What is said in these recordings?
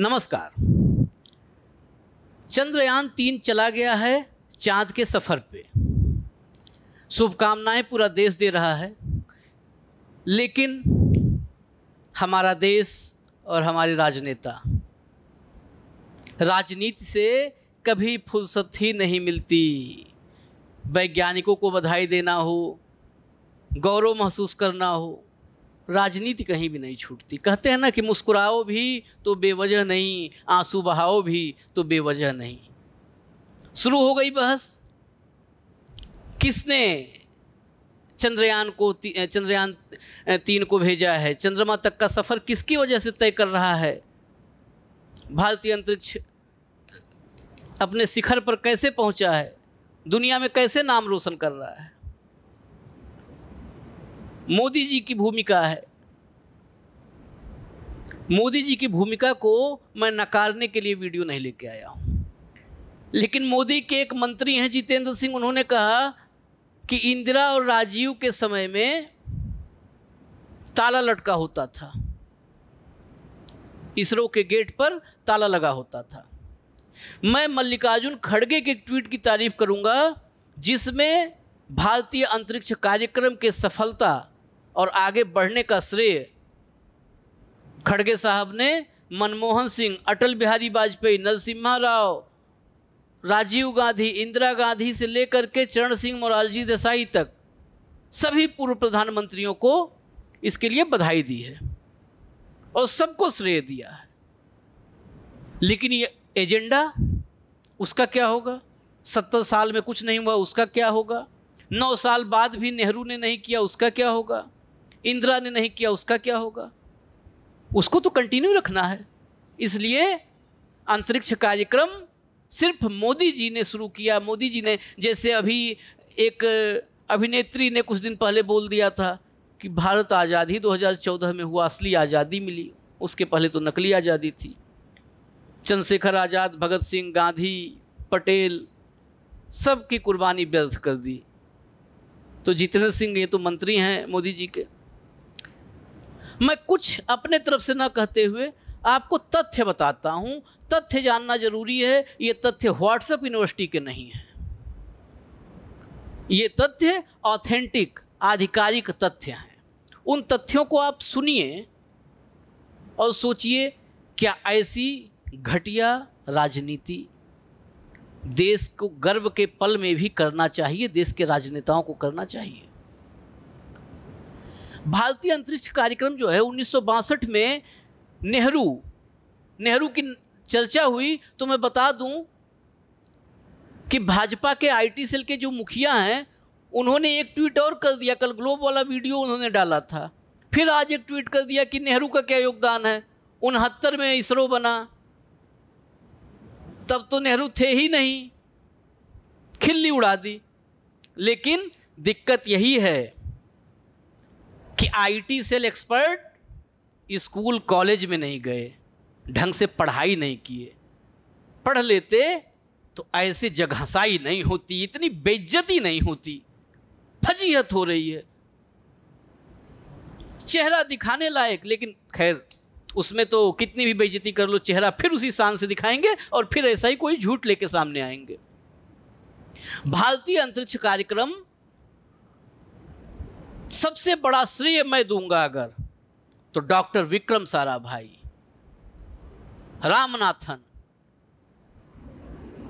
नमस्कार चंद्रयान तीन चला गया है चांद के सफ़र पे शुभकामनाएं पूरा देश दे रहा है लेकिन हमारा देश और हमारे राजनेता राजनीति से कभी फुर्सत ही नहीं मिलती वैज्ञानिकों को बधाई देना हो गौरव महसूस करना हो राजनीति कहीं भी नहीं छूटती कहते हैं ना कि मुस्कुराओ भी तो बेवजह नहीं आंसू बहाओ भी तो बेवजह नहीं शुरू हो गई बहस किसने चंद्रयान को ती, चंद्रयान तीन को भेजा है चंद्रमा तक का सफ़र किसकी वजह से तय कर रहा है भारतीय अंतरिक्ष अपने शिखर पर कैसे पहुंचा है दुनिया में कैसे नाम रोशन कर रहा है मोदी जी की भूमिका है मोदी जी की भूमिका को मैं नकारने के लिए वीडियो नहीं लेके आया हूँ लेकिन मोदी के एक मंत्री हैं जितेंद्र सिंह उन्होंने कहा कि इंदिरा और राजीव के समय में ताला लटका होता था इसरो के गेट पर ताला लगा होता था मैं मल्लिकार्जुन खड़गे के ट्वीट की तारीफ करूंगा जिसमें भारतीय अंतरिक्ष कार्यक्रम के सफलता और आगे बढ़ने का श्रेय खड़गे साहब ने मनमोहन सिंह अटल बिहारी वाजपेयी नरसिम्हा राव राजीव गांधी इंदिरा गांधी से लेकर के चरण सिंह मोरारजी देसाई तक सभी पूर्व प्रधानमंत्रियों को इसके लिए बधाई दी है और सबको श्रेय दिया है लेकिन ये एजेंडा उसका क्या होगा सत्तर साल में कुछ नहीं हुआ उसका क्या होगा नौ साल बाद भी नेहरू ने नहीं किया उसका क्या होगा इंदिरा ने नहीं किया उसका क्या होगा उसको तो कंटिन्यू रखना है इसलिए अंतरिक्ष कार्यक्रम सिर्फ मोदी जी ने शुरू किया मोदी जी ने जैसे अभी एक अभिनेत्री ने कुछ दिन पहले बोल दिया था कि भारत आज़ादी 2014 में हुआ असली आज़ादी मिली उसके पहले तो नकली आज़ादी थी चंद्रशेखर आज़ाद भगत सिंह गांधी पटेल सब की कुर्बानी व्यर्थ कर दी तो जितेंद्र सिंह ये तो मंत्री हैं मोदी जी के मैं कुछ अपने तरफ से ना कहते हुए आपको तथ्य बताता हूँ तथ्य जानना जरूरी है ये तथ्य व्हाट्सएप यूनिवर्सिटी के नहीं है ये तथ्य ऑथेंटिक आधिकारिक तथ्य हैं उन तथ्यों को आप सुनिए और सोचिए क्या ऐसी घटिया राजनीति देश को गर्व के पल में भी करना चाहिए देश के राजनेताओं को करना चाहिए भारतीय अंतरिक्ष कार्यक्रम जो है उन्नीस में नेहरू नेहरू की चर्चा हुई तो मैं बता दूं कि भाजपा के आईटी सेल के जो मुखिया हैं उन्होंने एक ट्वीट और कर दिया कल ग्लोब वाला वीडियो उन्होंने डाला था फिर आज एक ट्वीट कर दिया कि नेहरू का क्या योगदान है उनहत्तर में इसरो बना तब तो नेहरू थे ही नहीं खिल्ली उड़ा दी लेकिन दिक्कत यही है IT cell expert school college में नहीं गए ढंग से पढ़ाई नहीं किए पढ़ लेते तो ऐसे जगहसाई नहीं होती इतनी बेज्जती नहीं होती फजीहत हो रही है चेहरा दिखाने लायक लेकिन खैर उसमें तो कितनी भी बेइज्जती कर लो चेहरा फिर उसी शान से दिखाएंगे और फिर ऐसा ही कोई झूठ लेके सामने आएंगे भारतीय अंतरिक्ष कार्यक्रम सबसे बड़ा श्रेय मैं दूंगा अगर तो डॉक्टर विक्रम सारा भाई रामनाथन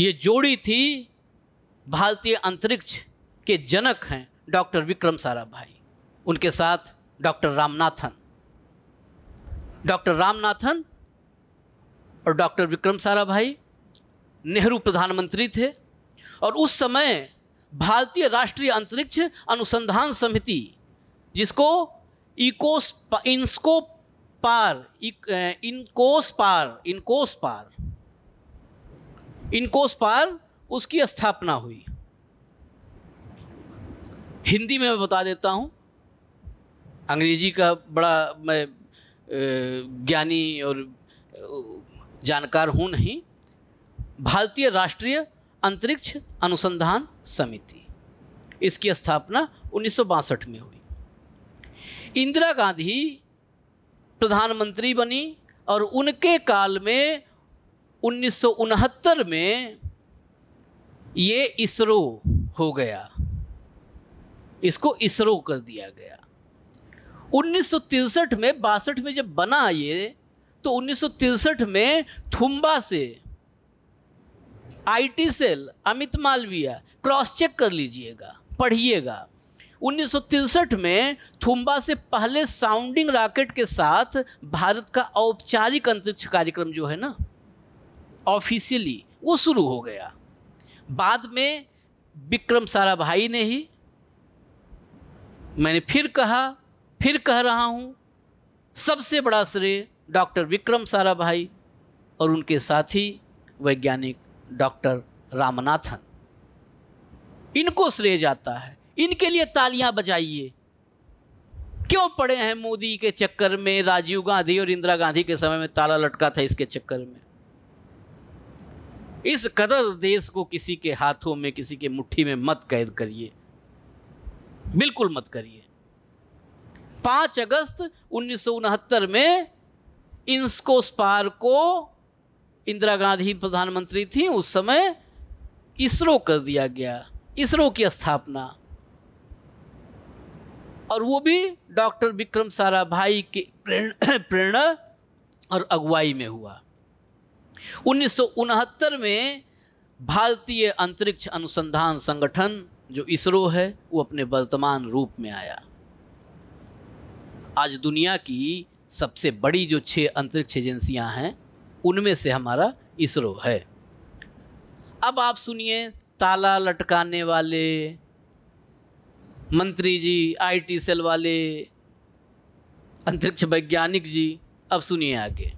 ये जोड़ी थी भारतीय अंतरिक्ष के जनक हैं डॉक्टर विक्रम सारा भाई उनके साथ डॉक्टर रामनाथन डॉक्टर रामनाथन और डॉक्टर विक्रम सारा भाई नेहरू प्रधानमंत्री थे और उस समय भारतीय राष्ट्रीय अंतरिक्ष अनुसंधान समिति जिसको इकोस इनको पार इनकोस पार इनकोस पार इनकोस पार उसकी स्थापना हुई हिंदी में मैं बता देता हूँ अंग्रेजी का बड़ा मैं ज्ञानी और जानकार हूँ नहीं भारतीय राष्ट्रीय अंतरिक्ष अनुसंधान समिति इसकी स्थापना उन्नीस में हुई इंदिरा गांधी प्रधानमंत्री बनी और उनके काल में उन्नीस में ये इसरो हो गया इसको इसरो कर दिया गया उन्नीस में बासठ में जब बना ये तो उन्नीस में थुम्बा से IT cell Amit Malviya cross check कर लीजिएगा पढ़िएगा उन्नीस में थुम्बा से पहले साउंडिंग रॉकेट के साथ भारत का औपचारिक अंतरिक्ष कार्यक्रम जो है ना ऑफिशियली वो शुरू हो गया बाद में विक्रम साराभाई ने ही मैंने फिर कहा फिर कह रहा हूँ सबसे बड़ा श्रेय डॉक्टर विक्रम साराभाई और उनके साथी वैज्ञानिक डॉक्टर रामनाथन इनको श्रेय जाता है इनके लिए तालियां बजाइए क्यों पड़े हैं मोदी के चक्कर में राजीव गांधी और इंदिरा गांधी के समय में ताला लटका था इसके चक्कर में इस कदर देश को किसी के हाथों में किसी के मुट्ठी में मत कैद करिए बिल्कुल मत करिए पाँच अगस्त उन्नीस में इंस्को स्पार को इंदिरा गांधी प्रधानमंत्री थी उस समय इसरो कर दिया गया इसरो की स्थापना और वो भी डॉक्टर विक्रम सारा भाई के प्रेरणा और अगुवाई में हुआ उन्नीस में भारतीय अंतरिक्ष अनुसंधान संगठन जो इसरो है वो अपने वर्तमान रूप में आया आज दुनिया की सबसे बड़ी जो छः अंतरिक्ष एजेंसियां हैं उनमें से हमारा इसरो है अब आप सुनिए ताला लटकाने वाले मंत्री जी आईटी सेल वाले अंतरिक्ष वैज्ञानिक जी अब सुनिए आगे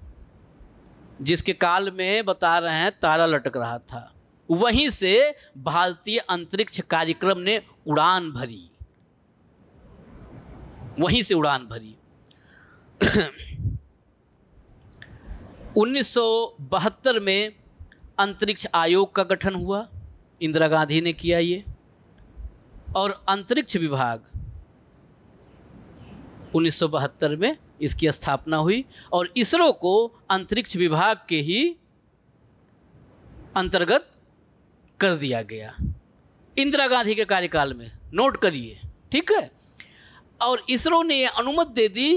जिसके काल में बता रहे हैं तारा लटक रहा था वहीं से भारतीय अंतरिक्ष कार्यक्रम ने उड़ान भरी वहीं से उड़ान भरी 1972 में अंतरिक्ष आयोग का गठन हुआ इंदिरा गांधी ने किया ये और अंतरिक्ष विभाग उन्नीस में इसकी स्थापना हुई और इसरो को अंतरिक्ष विभाग के ही अंतर्गत कर दिया गया इंदिरा गांधी के कार्यकाल में नोट करिए ठीक है और इसरो ने ये अनुमति दे दी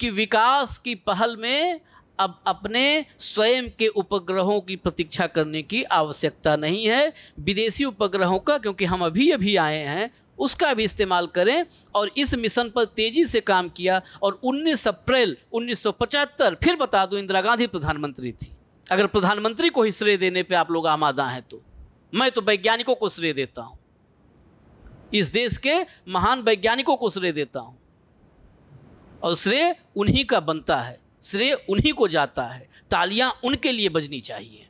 कि विकास की पहल में अब अपने स्वयं के उपग्रहों की प्रतीक्षा करने की आवश्यकता नहीं है विदेशी उपग्रहों का क्योंकि हम अभी अभी आए हैं उसका भी इस्तेमाल करें और इस मिशन पर तेज़ी से काम किया और 19 अप्रैल 1975 फिर बता दूं इंदिरा गांधी प्रधानमंत्री थी अगर प्रधानमंत्री को ही श्रेय देने पे आप लोग आमादा हैं तो मैं तो वैज्ञानिकों को श्रेय देता हूँ इस देश के महान वैज्ञानिकों को श्रेय देता हूँ और श्रेय उन्हीं का बनता है श्रेय उन्हीं को जाता है तालियां उनके लिए बजनी चाहिए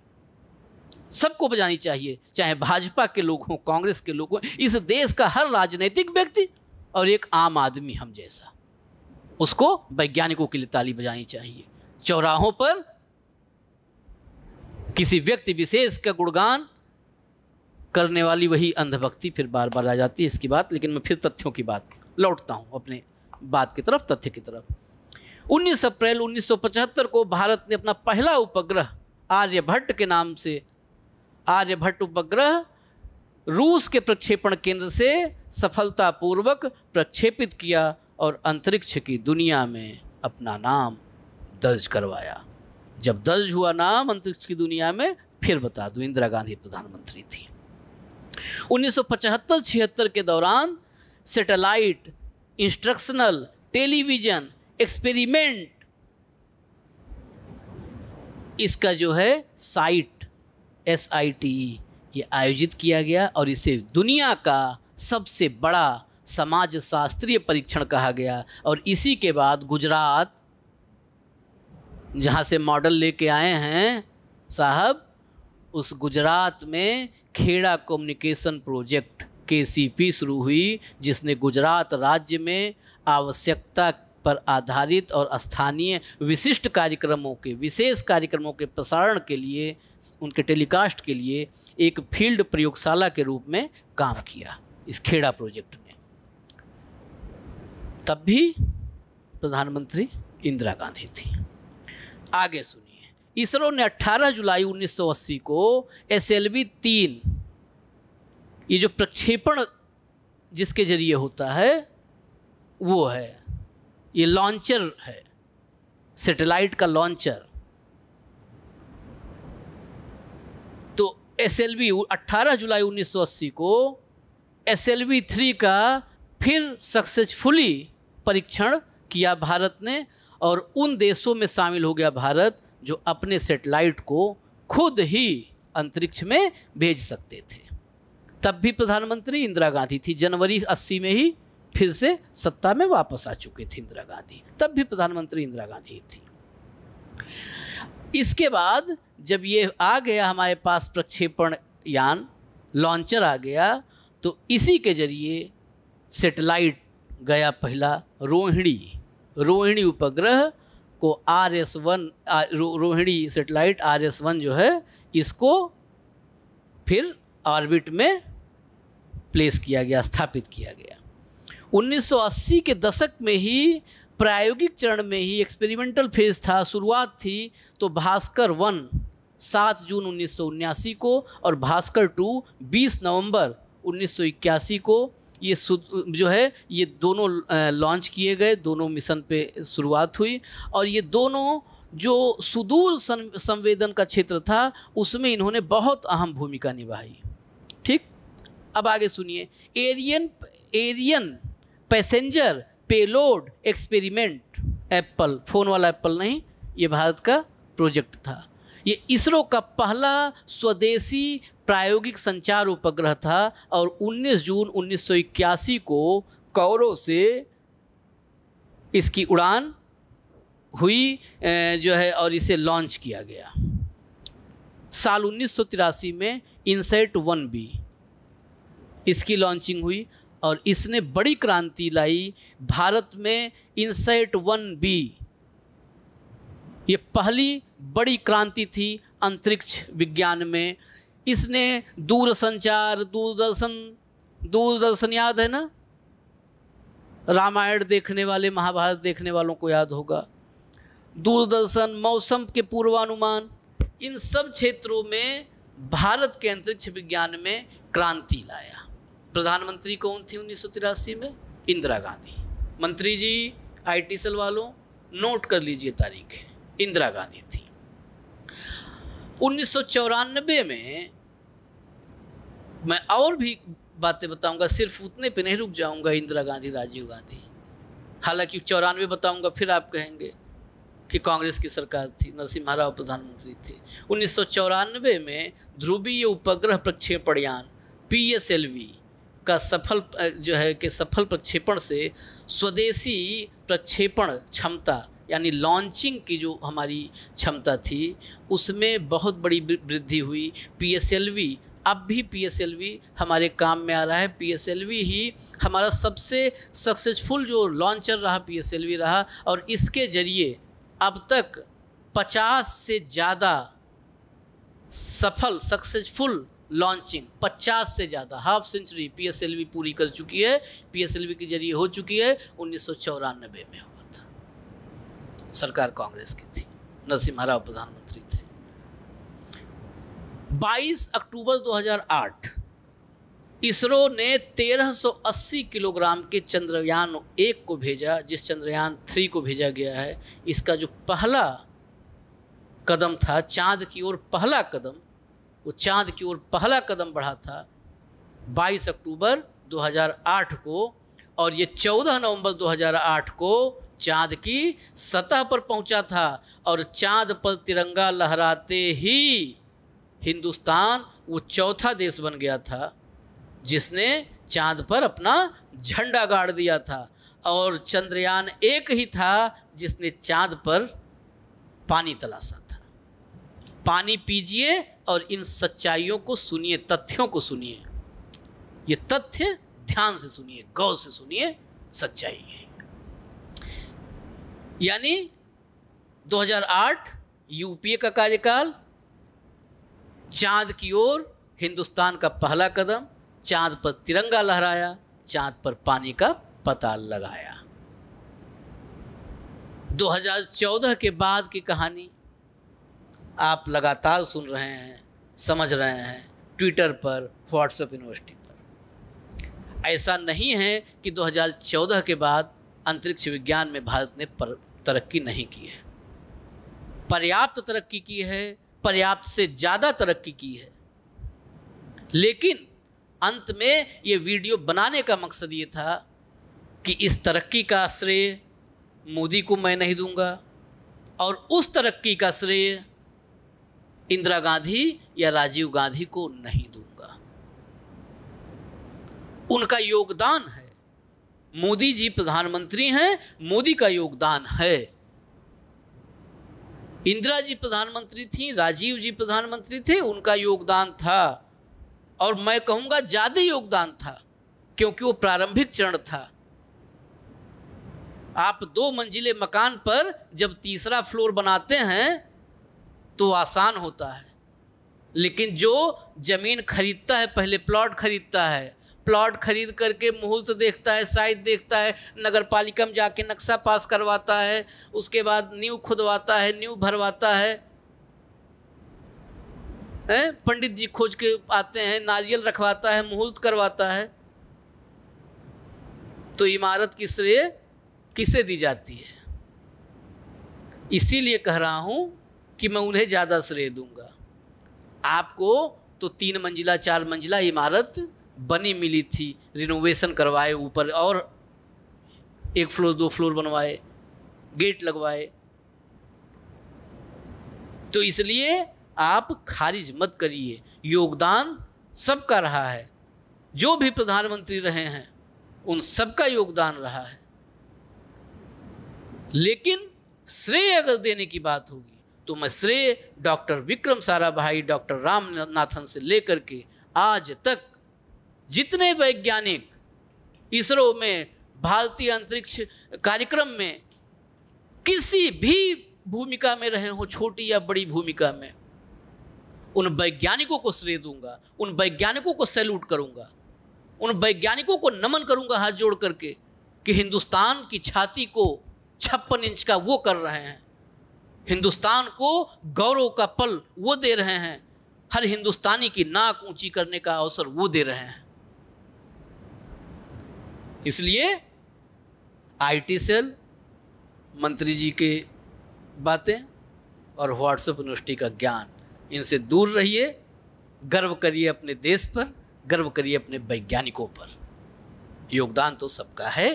सबको बजानी चाहिए चाहे भाजपा के लोग हों कांग्रेस के लोग हों इस देश का हर राजनीतिक व्यक्ति और एक आम आदमी हम जैसा उसको वैज्ञानिकों के लिए ताली बजानी चाहिए चौराहों पर किसी व्यक्ति विशेष का गुणगान करने वाली वही अंधभक्ति फिर बार बार आ जाती है इसकी बात लेकिन मैं फिर तथ्यों की बात लौटता हूँ अपने बात की तरफ तथ्य की तरफ 19 अप्रैल 1975 को भारत ने अपना पहला उपग्रह आर्यभट्ट के नाम से आर्यभट्ट उपग्रह रूस के प्रक्षेपण केंद्र से सफलतापूर्वक प्रक्षेपित किया और अंतरिक्ष की दुनिया में अपना नाम दर्ज करवाया जब दर्ज हुआ नाम अंतरिक्ष की दुनिया में फिर बता दूं इंदिरा गांधी प्रधानमंत्री थी 1975-76 के दौरान सैटेलाइट इंस्ट्रक्शनल टेलीविज़न एक्सपेरिमेंट इसका जो है साइट एस आई टी ये आयोजित किया गया और इसे दुनिया का सबसे बड़ा समाज शास्त्रीय परीक्षण कहा गया और इसी के बाद गुजरात जहाँ से मॉडल लेके आए हैं साहब उस गुजरात में खेड़ा कम्युनिकेशन प्रोजेक्ट के शुरू हुई जिसने गुजरात राज्य में आवश्यकता पर आधारित और स्थानीय विशिष्ट कार्यक्रमों के विशेष कार्यक्रमों के प्रसारण के लिए उनके टेलीकास्ट के लिए एक फील्ड प्रयोगशाला के रूप में काम किया इस खेड़ा प्रोजेक्ट ने तब भी प्रधानमंत्री इंदिरा गांधी थी आगे सुनिए इसरो ने 18 जुलाई 1980 को एस एल तीन ये जो प्रक्षेपण जिसके जरिए होता है वो है ये लॉन्चर है सैटेलाइट का लॉन्चर तो एस एल वी अट्ठारह जुलाई 1980 को एस एल वी थ्री का फिर सक्सेसफुली परीक्षण किया भारत ने और उन देशों में शामिल हो गया भारत जो अपने सेटेलाइट को खुद ही अंतरिक्ष में भेज सकते थे तब भी प्रधानमंत्री इंदिरा गांधी थी जनवरी 80 में ही फिर से सत्ता में वापस आ चुके थे इंदिरा गांधी तब भी प्रधानमंत्री इंदिरा गांधी थी इसके बाद जब ये आ गया हमारे पास प्रक्षेपण यान लॉन्चर आ गया तो इसी के जरिए सेटेलाइट गया पहला रोहिणी रोहिणी उपग्रह को आर एस वन रो, Rohini satellite R S one जो है इसको फिर ऑर्बिट में प्लेस किया गया स्थापित किया गया 1980 के दशक में ही प्रायोगिक चरण में ही एक्सपेरिमेंटल फेज था शुरुआत थी तो भास्कर वन सात जून उन्नीस को और भास्कर टू बीस नवंबर उन्नीस को ये जो है ये दोनों लॉन्च किए गए दोनों मिशन पे शुरुआत हुई और ये दोनों जो सुदूर संवेदन का क्षेत्र था उसमें इन्होंने बहुत अहम भूमिका निभाई ठीक अब आगे सुनिए Ariane Ariane passenger payload experiment Apple phone वाला एप्पल नहीं ये भारत का प्रोजेक्ट था ये इसरो का पहला स्वदेशी प्रायोगिक संचार उपग्रह था और 19 जून 1981 को कौरव से इसकी उड़ान हुई जो है और इसे लॉन्च किया गया साल उन्नीस में इंसेट वन बी इसकी लॉन्चिंग हुई और इसने बड़ी क्रांति लाई भारत में इनसेट वन बी ये पहली बड़ी क्रांति थी अंतरिक्ष विज्ञान में इसने दूरसंचार दूरदर्शन दूरदर्शन याद है ना रामायण देखने वाले महाभारत देखने वालों को याद होगा दूरदर्शन मौसम के पूर्वानुमान इन सब क्षेत्रों में भारत के अंतरिक्ष विज्ञान में क्रांति लाया प्रधानमंत्री कौन थी उन्नीस में इंदिरा गांधी मंत्री जी आई सेल वालों नोट कर लीजिए तारीख इंदिरा गांधी थी उन्नीस में मैं और भी बातें बताऊंगा सिर्फ उतने पे नहीं रुक जाऊंगा इंदिरा गांधी राजीव गांधी हालांकि चौरानवे बताऊंगा फिर आप कहेंगे कि कांग्रेस की सरकार थी नरसिम्हा राव प्रधानमंत्री थे उन्नीस में ध्रुवीय उपग्रह प्रक्षेपण यान पी एस एल वी का सफल जो है कि सफल प्रक्षेपण से स्वदेशी प्रक्षेपण क्षमता यानी लॉन्चिंग की जो हमारी क्षमता थी उसमें बहुत बड़ी वृद्धि हुई पीएसएलवी अब भी पीएसएलवी हमारे काम में आ रहा है पीएसएलवी ही हमारा सबसे सक्सेसफुल जो लॉन्चर रहा पीएसएलवी रहा और इसके ज़रिए अब तक 50 से ज़्यादा सफल सक्सेसफुल लॉन्चिंग 50 से ज़्यादा हाफ सेंचुरी पीएसएलवी पूरी कर चुकी है पीएसएलवी के जरिए हो चुकी है उन्नीस में हुआ था सरकार कांग्रेस की थी नरसिम्हा राव प्रधानमंत्री थे 22 अक्टूबर 2008 इसरो ने 1380 किलोग्राम के चंद्रयान एक को भेजा जिस चंद्रयान थ्री को भेजा गया है इसका जो पहला कदम था चांद की ओर पहला कदम वो चांद की ओर पहला कदम बढ़ा था 22 अक्टूबर 2008 को और ये 14 नवंबर 2008 को चांद की सतह पर पहुंचा था और चांद पर तिरंगा लहराते ही हिंदुस्तान वो चौथा देश बन गया था जिसने चांद पर अपना झंडा गाड़ दिया था और चंद्रयान एक ही था जिसने चांद पर पानी तलाशा पानी पीजिए और इन सच्चाइयों को सुनिए तथ्यों को सुनिए ये तथ्य ध्यान से सुनिए गौर से सुनिए सच्चाई है यानी 2008 यूपीए का कार्यकाल चांद की ओर हिंदुस्तान का पहला कदम चांद पर तिरंगा लहराया चांद पर पानी का पता लगाया 2014 के बाद की कहानी आप लगातार सुन रहे हैं समझ रहे हैं ट्विटर पर व्हाट्सएप यूनिवर्सिटी पर ऐसा नहीं है कि 2014 के बाद अंतरिक्ष विज्ञान में भारत ने पर, तरक्की नहीं की है पर्याप्त तरक्की की है पर्याप्त से ज़्यादा तरक्की की है लेकिन अंत में ये वीडियो बनाने का मकसद ये था कि इस तरक्की का श्रेय मोदी को मैं नहीं दूंगा और उस तरक्की का श्रेय इंदिरा गांधी या राजीव गांधी को नहीं दूंगा उनका योगदान है मोदी जी प्रधानमंत्री हैं मोदी का योगदान है इंदिरा जी प्रधानमंत्री थी राजीव जी प्रधानमंत्री थे उनका योगदान था और मैं कहूंगा ज़्यादा योगदान था क्योंकि वो प्रारंभिक चरण था आप दो मंजिले मकान पर जब तीसरा फ्लोर बनाते हैं तो आसान होता है लेकिन जो ज़मीन खरीदता है पहले प्लॉट खरीदता है प्लॉट खरीद करके मुहूर्त देखता है साइज देखता है नगर पालिका में जाके नक्शा पास करवाता है उसके बाद न्यू खुदवाता है न्यू भरवाता है हैं पंडित जी खोज के आते हैं नारियल रखवाता है मुहूर्त करवाता है तो इमारत की श्रेय किसे दी जाती है इसीलिए कह रहा हूँ कि मैं उन्हें ज़्यादा श्रेय दूंगा आपको तो तीन मंजिला चार मंजिला इमारत बनी मिली थी रिनोवेशन करवाए ऊपर और एक फ्लोर दो फ्लोर बनवाए गेट लगवाए तो इसलिए आप खारिज मत करिए योगदान सबका रहा है जो भी प्रधानमंत्री रहे हैं उन सबका योगदान रहा है लेकिन श्रेय अगर देने की बात होगी तो मैं श्रेय डॉक्टर विक्रम सारा भाई डॉक्टर रामनाथन से लेकर के आज तक जितने वैज्ञानिक इसरो में भारतीय अंतरिक्ष कार्यक्रम में किसी भी भूमिका में रहे हों छोटी या बड़ी भूमिका में उन वैज्ञानिकों को श्रेय दूंगा उन वैज्ञानिकों को सैल्यूट करूंगा उन वैज्ञानिकों को नमन करूंगा हाथ जोड़ करके कि हिंदुस्तान की छाती को छप्पन इंच का वो कर रहे हैं हिंदुस्तान को गौरव का पल वो दे रहे हैं हर हिंदुस्तानी की नाक ऊंची करने का अवसर वो दे रहे हैं इसलिए आईटी सेल मंत्री जी के बातें और व्हाट्सएप यूनिवर्सिटी का ज्ञान इनसे दूर रहिए गर्व करिए अपने देश पर गर्व करिए अपने वैज्ञानिकों पर योगदान तो सबका है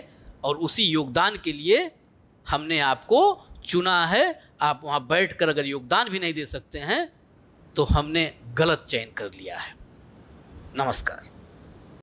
और उसी योगदान के लिए हमने आपको चुना है आप वहाँ बैठ कर अगर योगदान भी नहीं दे सकते हैं तो हमने गलत चयन कर लिया है नमस्कार